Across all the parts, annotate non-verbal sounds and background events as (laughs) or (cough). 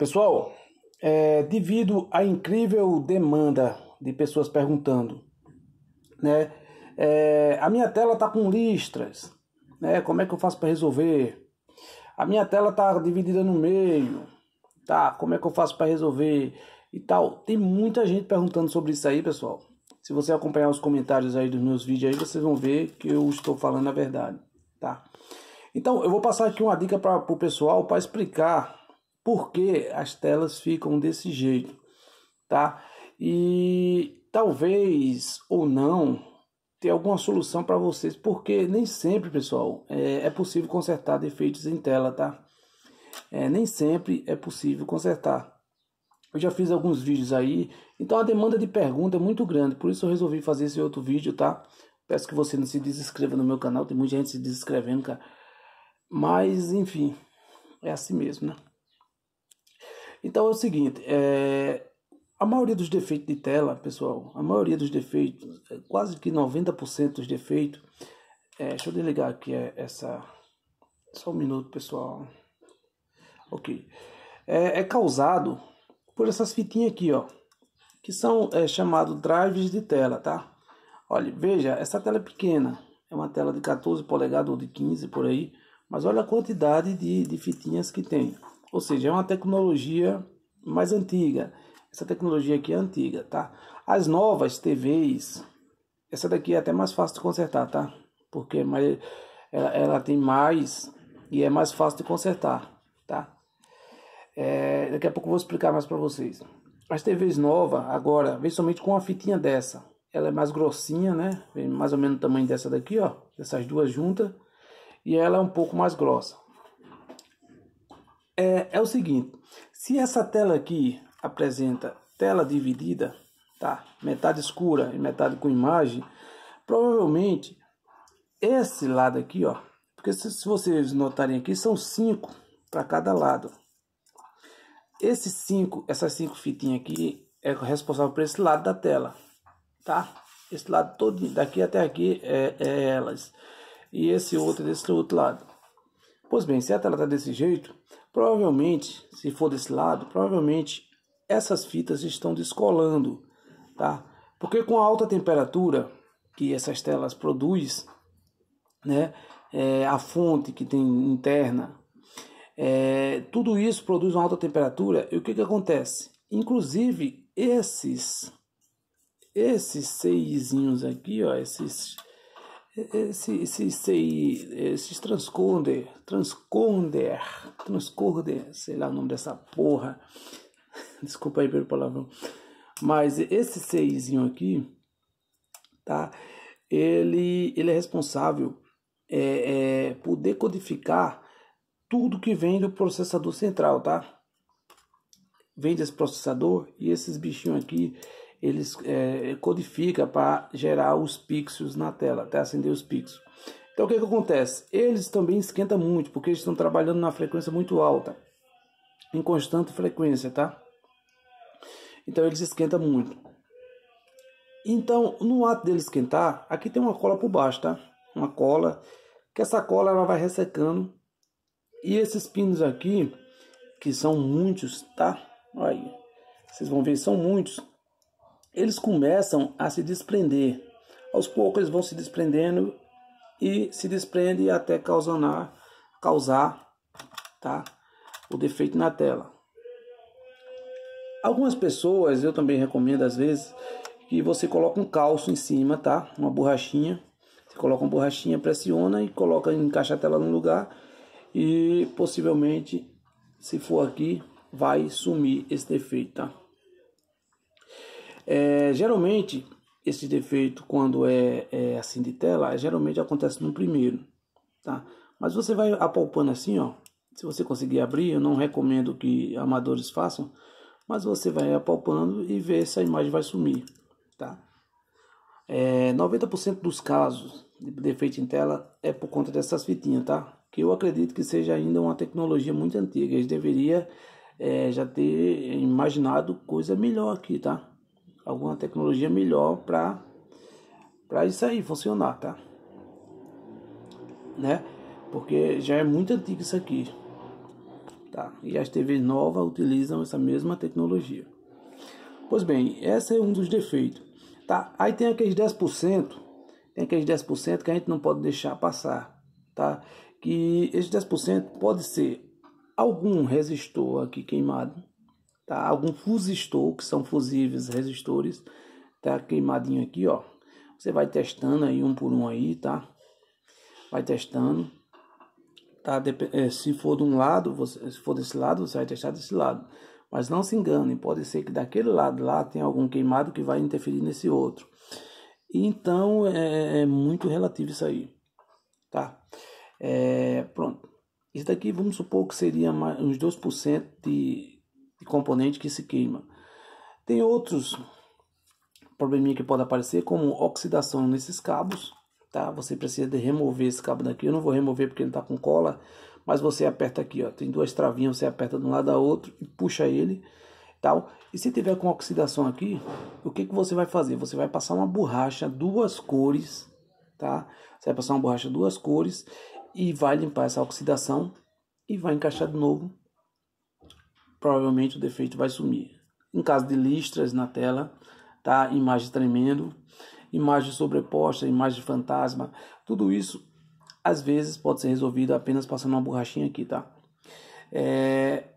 Pessoal, é, devido à incrível demanda de pessoas perguntando, né? É, a minha tela está com listras, né? Como é que eu faço para resolver? A minha tela está dividida no meio, tá? Como é que eu faço para resolver e tal? Tem muita gente perguntando sobre isso aí, pessoal. Se você acompanhar os comentários aí dos meus vídeos aí, vocês vão ver que eu estou falando a verdade, tá? Então, eu vou passar aqui uma dica para o pessoal para explicar por que as telas ficam desse jeito, tá? E talvez ou não ter alguma solução para vocês, porque nem sempre, pessoal, é, é, possível consertar defeitos em tela, tá? É, nem sempre é possível consertar. Eu já fiz alguns vídeos aí, então a demanda de pergunta é muito grande, por isso eu resolvi fazer esse outro vídeo, tá? Peço que você não se desinscreva no meu canal, tem muita gente se desinscrevendo, cara. Mas, enfim, é assim mesmo, né? Então é o seguinte, é, a maioria dos defeitos de tela, pessoal, a maioria dos defeitos, é, quase que 90% dos defeitos, é, deixa eu desligar aqui é, essa, só um minuto, pessoal. Ok. É, é causado por essas fitinhas aqui, ó, que são é, chamado drives de tela, tá? Olha, veja, essa tela é pequena, é uma tela de 14 polegadas ou de 15 por aí, mas olha a quantidade de, de fitinhas que tem. Ou seja, é uma tecnologia mais antiga. Essa tecnologia aqui é antiga, tá? As novas TVs, essa daqui é até mais fácil de consertar, tá? Porque é mais, ela, ela tem mais e é mais fácil de consertar, tá? É, daqui a pouco eu vou explicar mais para vocês. As TVs novas, agora, vem somente com uma fitinha dessa. Ela é mais grossinha, né? Vem mais ou menos o tamanho dessa daqui, ó. Essas duas juntas. E ela é um pouco mais grossa é, é o seguinte: se essa tela aqui apresenta tela dividida, tá? Metade escura e metade com imagem, provavelmente esse lado aqui, ó, porque se, se vocês notarem aqui são cinco para cada lado. Esses cinco, essas cinco fitinhas aqui é responsável por esse lado da tela, tá? Esse lado todo daqui até aqui é, é elas e esse outro desse outro lado. Pois bem, se a tela tá desse jeito, Provavelmente, se for desse lado, provavelmente essas fitas estão descolando, tá? Porque com a alta temperatura que essas telas produzem, né, é, a fonte que tem interna, é, tudo isso produz uma alta temperatura e o que, que acontece? Inclusive esses esses seisinhos aqui, ó, esses se, se, se, eh, se transconder, transconder, transconder, sei lá o nome dessa porra. (laughs) Desculpa aí pelo palavrão. Mas esse seisinho aqui, tá? Ele, ele é responsável é, é, por decodificar tudo que vem do processador central, tá? Vem desse processador e esses bichinhos aqui eles é, codifica para gerar os pixels na tela, até acender os pixels. Então o que, que acontece? Eles também esquentam muito, porque eles estão trabalhando na frequência muito alta, em constante frequência, tá? Então eles esquentam muito. Então, no ato dele esquentar, aqui tem uma cola por baixo, tá? Uma cola, que essa cola ela vai ressecando. E esses pinos aqui, que são muitos, tá? Olha aí, vocês vão ver, são muitos eles começam a se desprender. Aos poucos eles vão se desprendendo e se desprende até causar, causar tá, o defeito na tela. Algumas pessoas, eu também recomendo às vezes, que você coloca um calço em cima, tá? Uma borrachinha. Você coloca uma borrachinha, pressiona e coloca, encaixa a tela no lugar. E possivelmente, se for aqui, vai sumir esse defeito, tá? É, geralmente, esse defeito, quando é, é assim de tela, geralmente acontece no primeiro, tá? Mas você vai apalpando assim, ó. Se você conseguir abrir, eu não recomendo que amadores façam, mas você vai apalpando e vê se a imagem vai sumir, tá? É, 90% dos casos de defeito em tela é por conta dessas fitinhas, tá? Que eu acredito que seja ainda uma tecnologia muito antiga. Eles deveriam é, já ter imaginado coisa melhor aqui, tá? alguma tecnologia melhor para para isso aí funcionar, tá? Né? Porque já é muito antigo isso aqui. Tá? E as TVs novas utilizam essa mesma tecnologia. Pois bem, esse é um dos defeitos. Tá? Aí tem aqueles 10%, tem aqueles 10% que a gente não pode deixar passar, tá? Que esse 10% pode ser algum resistor aqui queimado, tá? Algum fusistor, que são fusíveis resistores, tá queimadinho aqui, ó. Você vai testando aí um por um aí, tá? Vai testando. Tá, eh, se for de um lado, você, se for desse lado, você vai testar desse lado. Mas não se engane, pode ser que daquele lado lá tem algum queimado que vai interferir nesse outro. Então é, é muito relativo isso aí, tá? É, pronto. Isso daqui, vamos supor que seria mais, uns 2% de, de componente que se queima. Tem outros probleminha que pode aparecer, como oxidação nesses cabos, tá? Você precisa de remover esse cabo daqui. Eu não vou remover porque ele tá com cola, mas você aperta aqui, ó. Tem duas travinhas, você aperta de um lado a outro e puxa ele, tal. E se tiver com oxidação aqui, o que que você vai fazer? Você vai passar uma borracha duas cores, tá? Você vai passar uma borracha duas cores e vai limpar essa oxidação e vai encaixar de novo provavelmente o defeito vai sumir. Em caso de listras na tela, tá? Imagem tremendo, imagem sobreposta, imagem fantasma, tudo isso às vezes pode ser resolvido apenas passando uma borrachinha aqui, tá? É,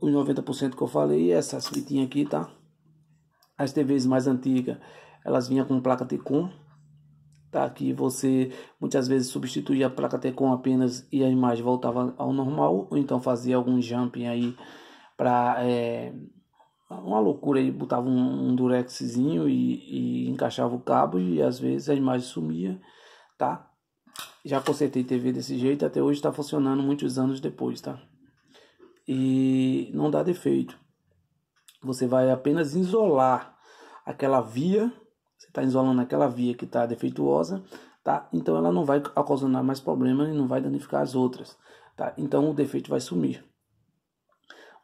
os 90% que eu falei, essas fitinhas aqui, tá? As TVs mais antigas, elas vinham com placa Tecom, tá? Que você muitas vezes substituía a placa Tecom apenas e a imagem voltava ao normal, ou então fazia algum jumping aí para é, uma loucura aí, botava um, um durexzinho e, e, encaixava o cabo e às vezes a imagem sumia, tá? Já consertei TV desse jeito, até hoje está funcionando muitos anos depois, tá? E não dá defeito. Você vai apenas isolar aquela via, você está isolando aquela via que está defeituosa, tá? Então ela não vai ocasionar mais problema e não vai danificar as outras, tá? Então o defeito vai sumir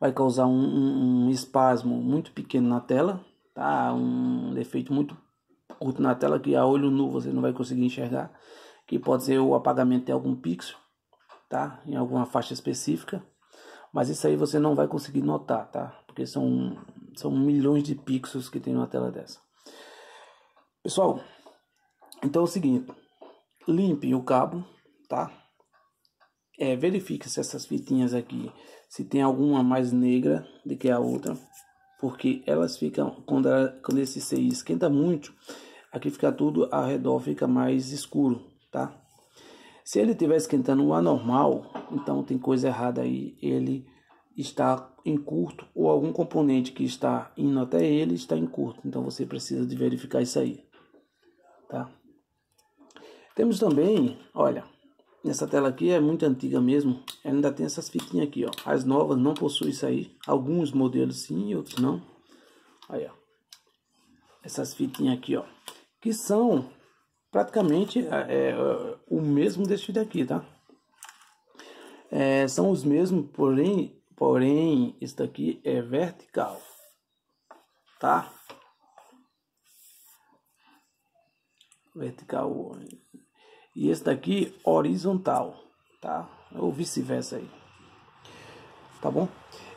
vai causar um, um, um espasmo muito pequeno na tela, tá? Um defeito muito curto na tela que a olho nu você não vai conseguir enxergar, que pode ser o apagamento de algum pixel, tá? Em alguma faixa específica. Mas isso aí você não vai conseguir notar, tá? Porque são são milhões de pixels que tem numa tela dessa. Pessoal, então é o seguinte, limpe o cabo, tá? é, verifique se essas fitinhas aqui, se tem alguma mais negra do que a outra, porque elas ficam, quando, ela, quando esse CI esquenta muito, aqui fica tudo ao redor, fica mais escuro, tá? Se ele estiver esquentando o anormal, então tem coisa errada aí, ele está em curto ou algum componente que está indo até ele está em curto, então você precisa de verificar isso aí, tá? Temos também, olha, essa tela aqui é muito antiga mesmo. Ela ainda tem essas fitinhas aqui, ó. As novas não possuem isso aí. Alguns modelos sim, outros não. Aí, ó. Essas fitinhas aqui, ó. Que são praticamente é, é, o mesmo desse daqui, tá? É, são os mesmos, porém, porém, isso daqui é vertical, tá? Vertical, e esse daqui horizontal, tá? Ou vice-versa aí, tá bom?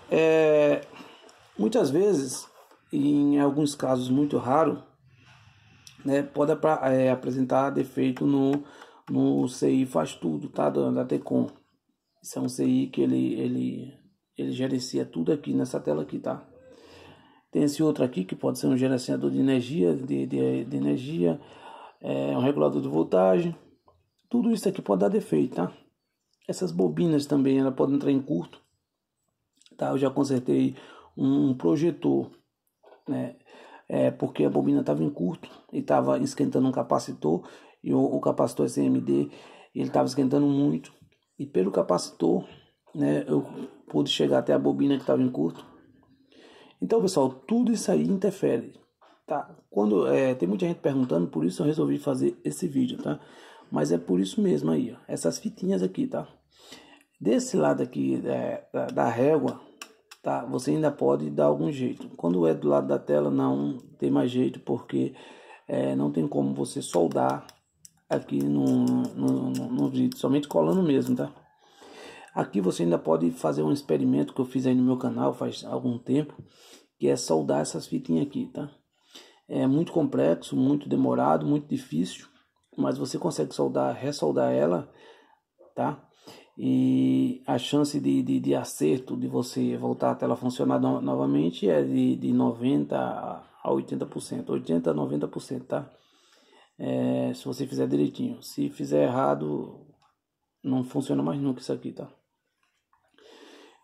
É, muitas vezes, em alguns casos muito raro, né, pode é, apresentar defeito no, no CI faz tudo, tá? Da, da Tecom. Isso é um CI que ele, ele, ele gerencia tudo aqui nessa tela aqui, tá? Tem esse outro aqui que pode ser um gerenciador de energia, de, de, de energia, é, um regulador de voltagem, tudo isso aqui pode dar defeito, tá? Essas bobinas também, ela pode entrar em curto. Tá? Eu já consertei um projetor, né? É porque a bobina estava em curto e estava esquentando um capacitor e o, o capacitor SMD ele estava esquentando muito e pelo capacitor, né, eu pude chegar até a bobina que estava em curto. Então, pessoal, tudo isso aí interfere, tá? Quando é, tem muita gente perguntando, por isso eu resolvi fazer esse vídeo, tá? Mas é por isso mesmo aí, ó, essas fitinhas aqui, tá? Desse lado aqui é, da, da régua, tá? Você ainda pode dar algum jeito. Quando é do lado da tela, não tem mais jeito, porque é, não tem como você soldar aqui no, no, no, no vídeo, somente colando mesmo, tá? Aqui você ainda pode fazer um experimento que eu fiz aí no meu canal faz algum tempo, que é soldar essas fitinhas aqui, tá? É muito complexo, muito demorado, muito difícil, mas você consegue soldar, ressoldar ela, tá? E a chance de, de, de acerto de você voltar a tela funcionar no, novamente é de, de 90% a 80%, 80% a 90%, tá? É, se você fizer direitinho. Se fizer errado, não funciona mais nunca isso aqui, tá?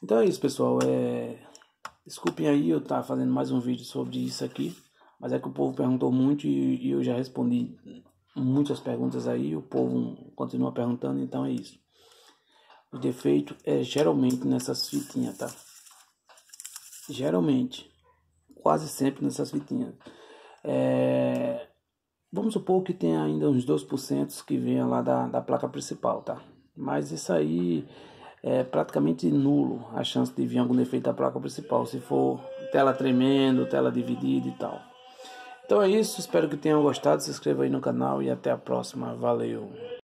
Então é isso, pessoal. É... Desculpem aí eu estar tá fazendo mais um vídeo sobre isso aqui. Mas é que o povo perguntou muito e, e eu já respondi muitas perguntas aí, o povo continua perguntando, então é isso. O defeito é geralmente nessas fitinhas, tá? Geralmente, quase sempre nessas fitinhas. É... Vamos supor que tem ainda uns 2% que venha lá da, da placa principal, tá? Mas isso aí é praticamente nulo a chance de vir algum defeito da placa principal, se for tela tremendo, tela dividida e tal. Então é isso, espero que tenham gostado. Se inscreva aí no canal e até a próxima. Valeu!